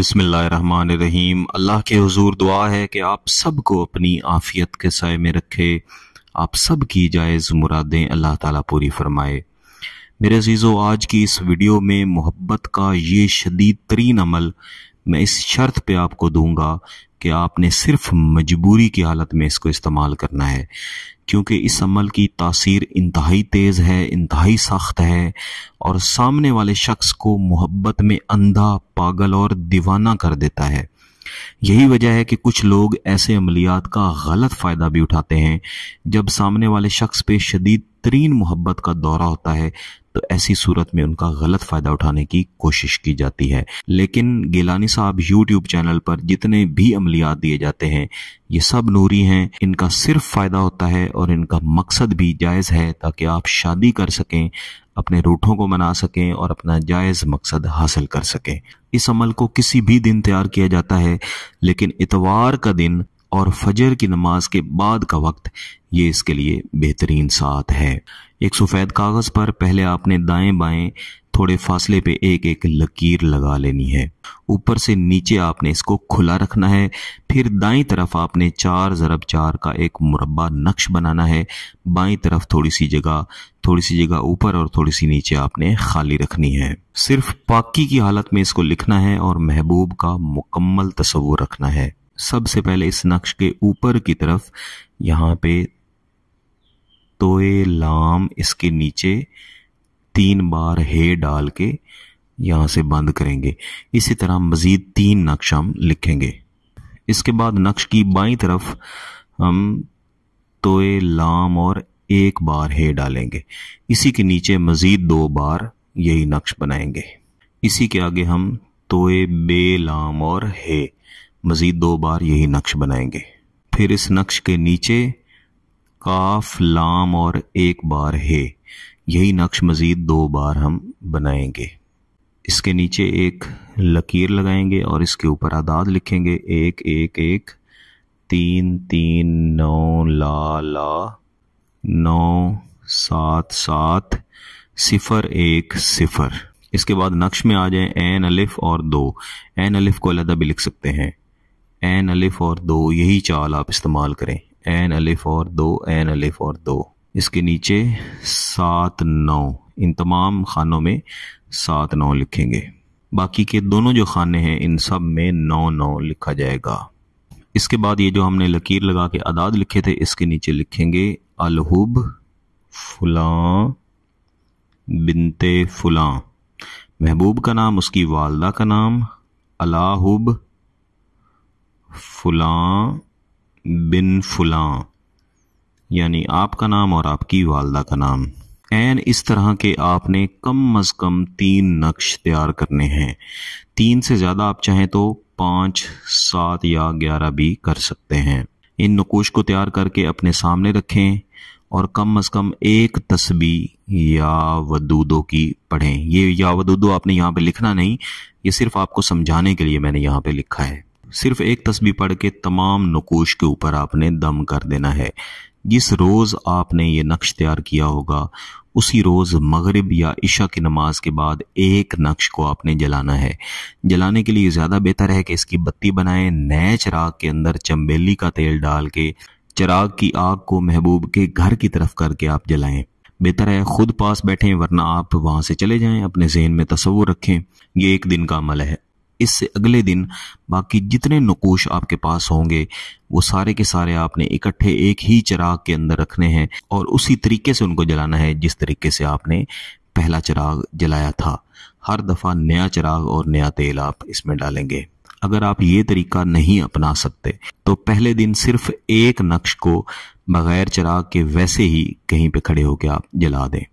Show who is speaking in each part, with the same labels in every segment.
Speaker 1: बिसमीम अल्लाह के हजूर दुआ है कि आप सबको अपनी आफियत के साय में रखे आप सब की जायज़ मुरादें अल्लाह ताला पूरी फरमाए मेरे अजीज़ों आज की इस वीडियो में मोहब्बत का ये शदीद तरीन अमल मैं इस शर्त पे आपको दूंगा कि आपने सिर्फ मजबूरी की हालत में इसको इस्तेमाल करना है क्योंकि इस अमल की तासीर इंतहाई तेज़ है इंतहाई सख्त है और सामने वाले शख्स को मोहब्बत में अंधा पागल और दीवाना कर देता है यही वजह है कि कुछ लोग ऐसे अमलियात का गलत फ़ायदा भी उठाते हैं जब सामने वाले शख्स पे शदीद बेहतरीन मोहब्बत का दौरा होता है तो ऐसी सूरत में उनका गलत फ़ायदा उठाने की कोशिश की जाती है लेकिन गिलानी साहब यूट्यूब चैनल पर जितने भी अमलियात दिए जाते हैं ये सब नूरी हैं इनका सिर्फ फ़ायदा होता है और इनका मकसद भी जायज़ है ताकि आप शादी कर सकें अपने रूठों को मना सकें और अपना जायज़ मकसद हासिल कर सकें इस अमल को किसी भी दिन तैयार किया जाता है लेकिन इतवार का दिन और फजर की नमाज के बाद का वक्त ये इसके लिए बेहतरीन साथ है एक सफ़ेद कागज़ पर पहले आपने दाएं बाएं थोड़े फासले पे एक एक लकीर लगा लेनी है ऊपर से नीचे आपने इसको खुला रखना है फिर दाई तरफ आपने चार ज़रब चार का एक मुरबा नक्श बनाना है बाई तरफ थोड़ी सी जगह थोड़ी सी जगह ऊपर और थोड़ी सी नीचे आपने खाली रखनी है सिर्फ पाकी की हालत में इसको लिखना है और महबूब का मुकम्मल तस्वर रखना है सबसे पहले इस नक्श के ऊपर की तरफ यहाँ पे तोए लाम इसके नीचे तीन बार हे डाल के यहाँ से बंद करेंगे इसी तरह मज़ीद तीन नक्श हम लिखेंगे इसके बाद नक्श की बाई तरफ हम तोए लाम और एक बार हे डालेंगे इसी के नीचे मज़ीद दो बार यही नक्श बनाएंगे इसी के आगे हम तोए बे लाम और हे मज़ीद दो बार यही नक्श बनाएंगे फिर इस नक्श के नीचे काफ लाम और एक बार है यही नक्श मज़ीद दो बार हम बनाएंगे इसके नीचे एक लकीर लगाएंगे और इसके ऊपर आदाद लिखेंगे एक एक एक तीन तीन नौ ला ला नौ सात सात सिफ़र एक सिफ़र इसके बाद नक्श में आ जाए एन अलिफ और दो एन अलिफ को अलहदा भी लिख सकते हैं एन अलिफ और दो यही चाल आप इस्तेमाल करें एन अलिफ और दो एन अलिफ और दो इसके नीचे सात नौ इन तमाम खानों में सात नौ लिखेंगे बाकी के दोनों जो खाने हैं इन सब में नौ नौ लिखा जाएगा इसके बाद ये जो हमने लकीर लगा के अदाद लिखे थे इसके नीचे लिखेंगे अलहुब फुला बिनते फुला महबूब का नाम उसकी वालदा का नाम अलाहुब फुलां बिन फुलां यानी आपका नाम और आपकी वालदा का नाम एन इस तरह के आपने कम अज़ कम तीन नक्श तैयार करने हैं तीन से ज़्यादा आप चाहें तो पाँच सात या ग्यारह भी कर सकते हैं इन नकोश को तैयार करके अपने सामने रखें और कम अज़ कम एक तस्बी या वदूदो की पढ़ें ये या वदूदो आपने यहाँ पे लिखना नहीं ये सिर्फ आपको समझाने के लिए मैंने यहाँ पे लिखा है सिर्फ एक तस्वीर पढ़ के तमाम नकोश के ऊपर आपने दम कर देना है जिस रोज़ आपने ये नक्श तैयार किया होगा उसी रोज़ मगरिब या इशा की नमाज के बाद एक नक्श को आपने जलाना है जलाने के लिए ज़्यादा बेहतर है कि इसकी बत्ती बनाएं नए चिराग के अंदर चम्बेली का तेल डाल के चिराग की आग को महबूब के घर की तरफ करके आप जलाएं बेहतर है खुद पास बैठें वरना आप वहां से चले जाएं अपने जहन में तस्वुर रखें ये एक दिन का अमल है इससे अगले दिन बाकी जितने नकोश आपके पास होंगे वो सारे के सारे आपने इकट्ठे एक ही चिराग के अंदर रखने हैं और उसी तरीके से उनको जलाना है जिस तरीके से आपने पहला चिराग जलाया था हर दफ़ा नया चिराग और नया तेल आप इसमें डालेंगे अगर आप ये तरीका नहीं अपना सकते तो पहले दिन सिर्फ एक नक्श को बगैर चिराग के वैसे ही कहीं पे खड़े होकर आप जला दें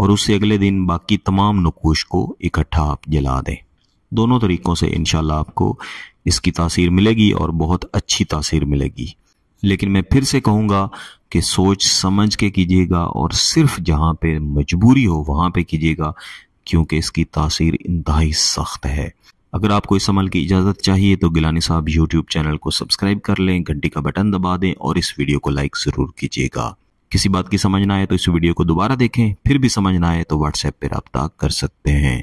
Speaker 1: और उससे अगले दिन बाकी तमाम नकोश को इकट्ठा आप जला दें दोनों तरीक़ों से इन आपको इसकी तासीर मिलेगी और बहुत अच्छी तासीर मिलेगी लेकिन मैं फिर से कहूँगा कि सोच समझ के कीजिएगा और सिर्फ जहाँ पे मजबूरी हो वहाँ पे कीजिएगा क्योंकि इसकी तासीर इंतहाई सख्त है अगर आपको इस अमल की इजाज़त चाहिए तो गिलानी साहब यूट्यूब चैनल को सब्सक्राइब कर लें घंटी का बटन दबा दें और इस वीडियो को लाइक ज़रूर कीजिएगा किसी बात की समझ ना आए तो इस वीडियो को दोबारा देखें फिर भी समझ ना आए तो व्हाट्सएप पर रबता कर सकते हैं